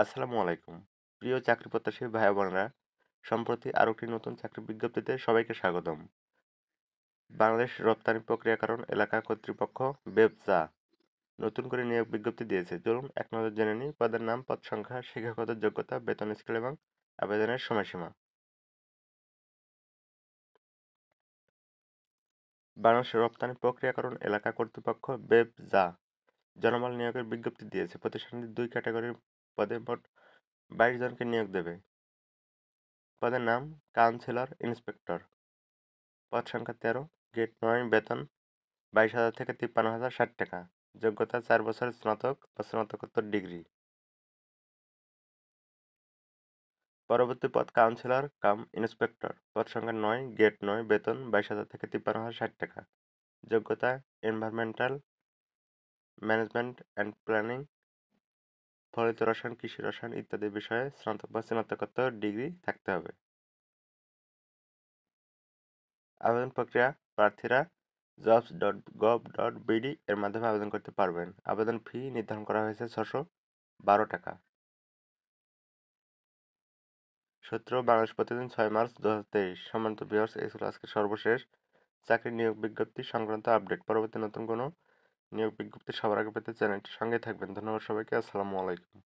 আসসালামু আলাইকুম প্রিয় চাকরি প্রত্যাশী ভাই বোনেরা সম্প্রতি আরও একটি নতুন চাকরি বিজ্ঞপ্তিতে সবাইকে স্বাগতম বাংলাদেশ রপ্তানি প্রক্রিয়াকরণ এলাকা কর্তৃপক্ষ বেবসা নতুন করে নিয়োগ বিজ্ঞপ্তি দিয়েছে চলুন এক নজর জেনে নিই পদের নাম পদ সংখ্যা শিক্ষাগত যোগ্যতা বেতন স্কেল এবং আবেদনের সময়সীমা বাংলাদেশ রপ্তানি প্রক্রিয়াকরণ এলাকা কর্তৃপক্ষ বেবজা জনবল নিয়োগের বিজ্ঞপ্তি দিয়েছে প্রতিষ্ঠানটি দুই ক্যাটাগরির পদে মোট বাইশ জনকে নিয়োগ দেবে পদের নাম কাউন্সিলর ইন্সপেক্টর পদ সংখ্যা তেরো গেট নয় বেতন বাইশ হাজার থেকে তিপ্পান্ন হাজার ষাট টাকা যোগ্যতা চার বছরের স্নাতক বা স্নাতকোত্তর ডিগ্রি পরবর্তী পদ কাউন্সিলর কাম ইন্সপেক্টর পদ সংখ্যা নয় গেট নয় বেতন বাইশ হাজার থেকে তিপ্পান্ন হাজার ষাট টাকা যোগ্যতা এনভায়রনমেন্টাল ম্যানেজমেন্ট অ্যান্ড প্ল্যানিং ফলিত রসায়ন কৃষি রসায়ন ইত্যাদি বিষয়ে স্নাতক বা স্নাতকোত্তর ডিগ্রি থাকতে হবে আবেদন প্রক্রিয়া প্রার্থীরা jobs dot gov dot BD এর মাধ্যমে আবেদন করতে পারবেন আবেদন ফি নির্ধারণ করা হয়েছে ছশো বারো টাকা সূত্র বাংলাদেশ প্রতিদিন ছয় মার্চ দু হাজার তেইশ সম্মানিত বিহার্স এসগুলো আজকে সর্বশেষ চাকরি নিয়োগ বিজ্ঞপ্তি সংক্রান্ত আপডেট পরবর্তী নতুন কোনো নিয়োগ বিজ্ঞপ্তি সবার আগে পেতে চ্যানেলটির সঙ্গে থাকবেন ধন্যবাদ সবাইকে আসসালামু আলাইকুম